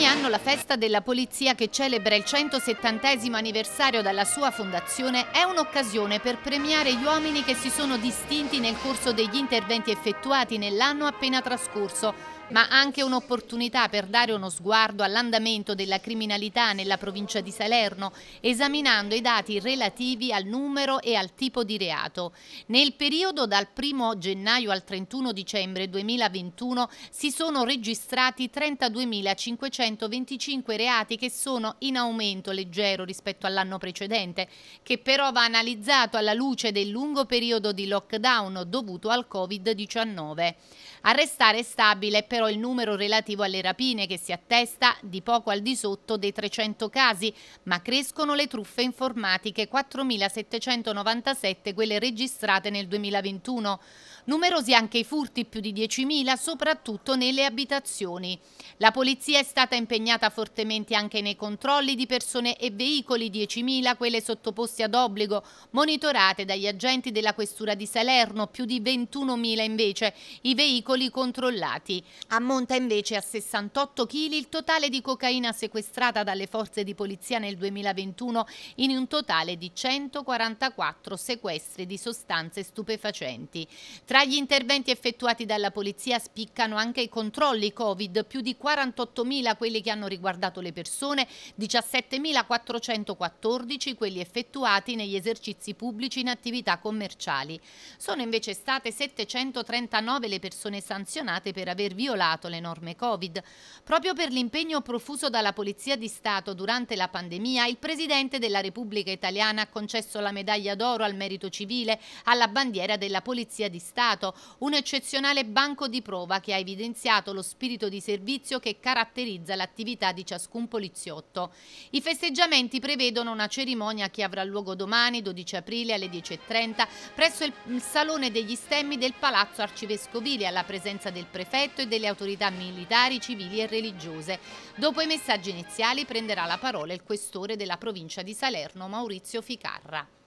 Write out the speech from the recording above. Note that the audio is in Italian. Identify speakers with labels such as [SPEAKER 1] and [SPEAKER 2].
[SPEAKER 1] Ogni anno la festa della polizia che celebra il 170 anniversario dalla sua fondazione è un'occasione per premiare gli uomini che si sono distinti nel corso degli interventi effettuati nell'anno appena trascorso ma anche un'opportunità per dare uno sguardo all'andamento della criminalità nella provincia di Salerno, esaminando i dati relativi al numero e al tipo di reato. Nel periodo dal 1 gennaio al 31 dicembre 2021 si sono registrati 32.525 reati che sono in aumento leggero rispetto all'anno precedente, che però va analizzato alla luce del lungo periodo di lockdown dovuto al Covid-19. A restare stabile è però il numero relativo alle rapine che si attesta di poco al di sotto dei 300 casi, ma crescono le truffe informatiche 4.797 quelle registrate nel 2021. Numerosi anche i furti, più di 10.000, soprattutto nelle abitazioni. La polizia è stata impegnata fortemente anche nei controlli di persone e veicoli, 10.000 quelle sottoposte ad obbligo, monitorate dagli agenti della questura di Salerno, più di 21.000 invece i veicoli veicoli controllati. Ammonta invece a 68 kg il totale di cocaina sequestrata dalle forze di polizia nel 2021 in un totale di 144 sequestri di sostanze stupefacenti. Tra gli interventi effettuati dalla polizia spiccano anche i controlli Covid, più di 48.000 quelli che hanno riguardato le persone, 17.414 quelli effettuati negli esercizi pubblici in attività commerciali. Sono invece state 739 le persone persone sanzionate per aver violato le norme Covid. Proprio per l'impegno profuso dalla Polizia di Stato durante la pandemia, il Presidente della Repubblica Italiana ha concesso la medaglia d'oro al merito civile alla bandiera della Polizia di Stato, un eccezionale banco di prova che ha evidenziato lo spirito di servizio che caratterizza l'attività di ciascun poliziotto. I festeggiamenti prevedono una cerimonia che avrà luogo domani 12 aprile alle 10.30 presso il Salone degli Stemmi del Palazzo Arcivescovile alla presenza del prefetto e delle autorità militari, civili e religiose. Dopo i messaggi iniziali prenderà la parola il questore della provincia di Salerno, Maurizio Ficarra.